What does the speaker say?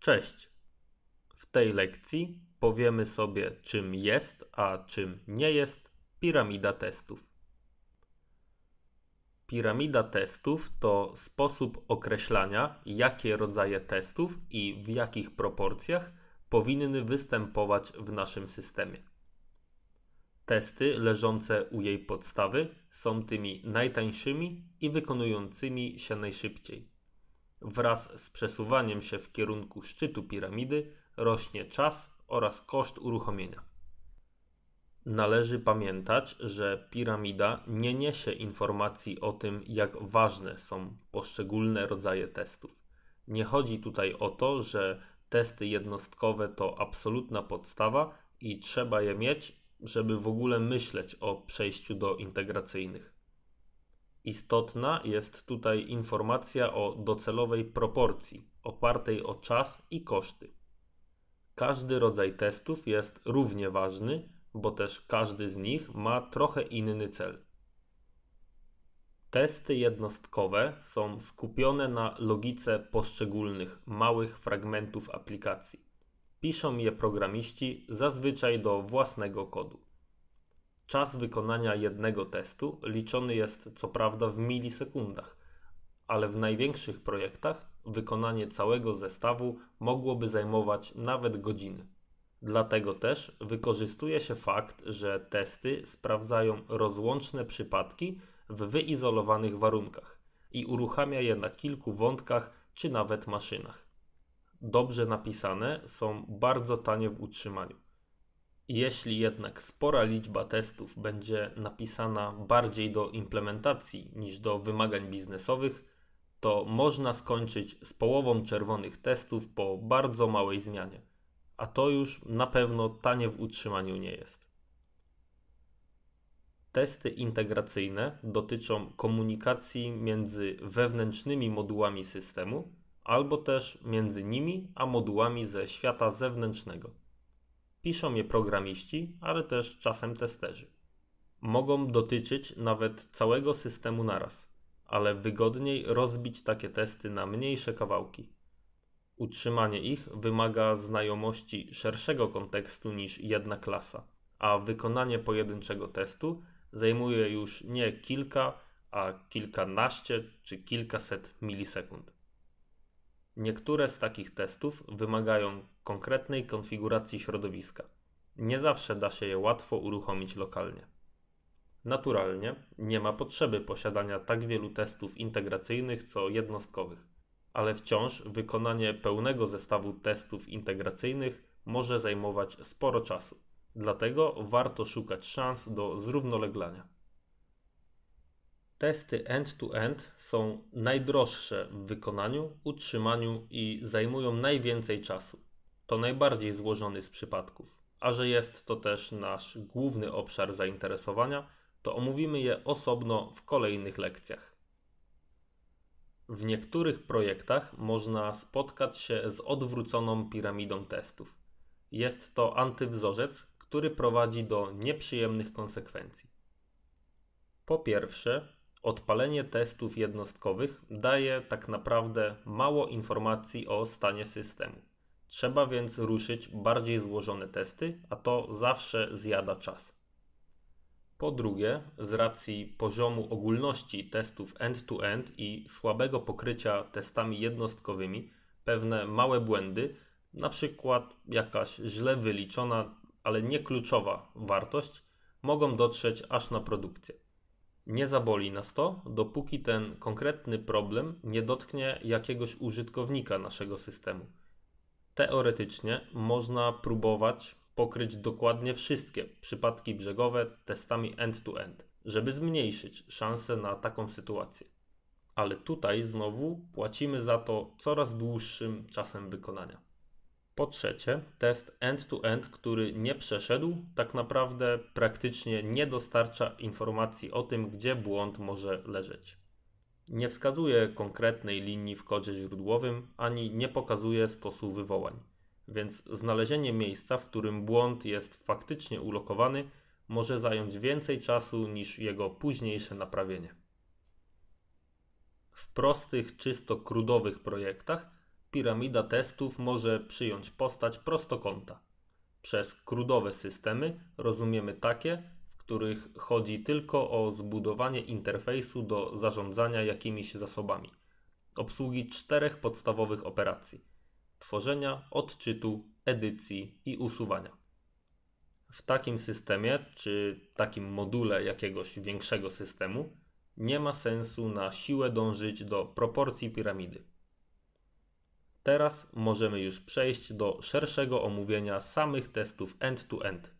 Cześć! W tej lekcji powiemy sobie, czym jest, a czym nie jest piramida testów. Piramida testów to sposób określania, jakie rodzaje testów i w jakich proporcjach powinny występować w naszym systemie. Testy leżące u jej podstawy są tymi najtańszymi i wykonującymi się najszybciej. Wraz z przesuwaniem się w kierunku szczytu piramidy rośnie czas oraz koszt uruchomienia. Należy pamiętać, że piramida nie niesie informacji o tym, jak ważne są poszczególne rodzaje testów. Nie chodzi tutaj o to, że testy jednostkowe to absolutna podstawa i trzeba je mieć, żeby w ogóle myśleć o przejściu do integracyjnych. Istotna jest tutaj informacja o docelowej proporcji, opartej o czas i koszty. Każdy rodzaj testów jest równie ważny, bo też każdy z nich ma trochę inny cel. Testy jednostkowe są skupione na logice poszczególnych małych fragmentów aplikacji. Piszą je programiści zazwyczaj do własnego kodu. Czas wykonania jednego testu liczony jest co prawda w milisekundach, ale w największych projektach wykonanie całego zestawu mogłoby zajmować nawet godziny. Dlatego też wykorzystuje się fakt, że testy sprawdzają rozłączne przypadki w wyizolowanych warunkach i uruchamia je na kilku wątkach czy nawet maszynach. Dobrze napisane są bardzo tanie w utrzymaniu jeśli jednak spora liczba testów będzie napisana bardziej do implementacji niż do wymagań biznesowych, to można skończyć z połową czerwonych testów po bardzo małej zmianie, a to już na pewno tanie w utrzymaniu nie jest. Testy integracyjne dotyczą komunikacji między wewnętrznymi modułami systemu albo też między nimi a modułami ze świata zewnętrznego. Piszą je programiści, ale też czasem testerzy. Mogą dotyczyć nawet całego systemu naraz, ale wygodniej rozbić takie testy na mniejsze kawałki. Utrzymanie ich wymaga znajomości szerszego kontekstu niż jedna klasa, a wykonanie pojedynczego testu zajmuje już nie kilka, a kilkanaście czy kilkaset milisekund. Niektóre z takich testów wymagają konkretnej konfiguracji środowiska. Nie zawsze da się je łatwo uruchomić lokalnie. Naturalnie nie ma potrzeby posiadania tak wielu testów integracyjnych co jednostkowych, ale wciąż wykonanie pełnego zestawu testów integracyjnych może zajmować sporo czasu. Dlatego warto szukać szans do zrównoleglania. Testy end-to-end -end są najdroższe w wykonaniu, utrzymaniu i zajmują najwięcej czasu. To najbardziej złożony z przypadków, a że jest to też nasz główny obszar zainteresowania, to omówimy je osobno w kolejnych lekcjach. W niektórych projektach można spotkać się z odwróconą piramidą testów. Jest to antywzorzec, który prowadzi do nieprzyjemnych konsekwencji. Po pierwsze, Odpalenie testów jednostkowych daje tak naprawdę mało informacji o stanie systemu. Trzeba więc ruszyć bardziej złożone testy, a to zawsze zjada czas. Po drugie, z racji poziomu ogólności testów end-to-end i słabego pokrycia testami jednostkowymi, pewne małe błędy, na przykład jakaś źle wyliczona, ale nie kluczowa wartość, mogą dotrzeć aż na produkcję nie zaboli nas to, dopóki ten konkretny problem nie dotknie jakiegoś użytkownika naszego systemu. Teoretycznie można próbować pokryć dokładnie wszystkie przypadki brzegowe testami end-to-end, -end, żeby zmniejszyć szanse na taką sytuację. Ale tutaj znowu płacimy za to coraz dłuższym czasem wykonania. Po trzecie, test end-to-end, -end, który nie przeszedł, tak naprawdę praktycznie nie dostarcza informacji o tym, gdzie błąd może leżeć. Nie wskazuje konkretnej linii w kodzie źródłowym ani nie pokazuje stosu wywołań, więc znalezienie miejsca, w którym błąd jest faktycznie ulokowany, może zająć więcej czasu niż jego późniejsze naprawienie. W prostych, czysto krudowych projektach piramida testów może przyjąć postać prostokąta. Przez krudowe systemy rozumiemy takie, w których chodzi tylko o zbudowanie interfejsu do zarządzania jakimiś zasobami, obsługi czterech podstawowych operacji: tworzenia, odczytu, edycji i usuwania. W takim systemie czy takim module jakiegoś większego systemu nie ma sensu na siłę dążyć do proporcji piramidy. Teraz możemy już przejść do szerszego omówienia samych testów end-to-end. -end.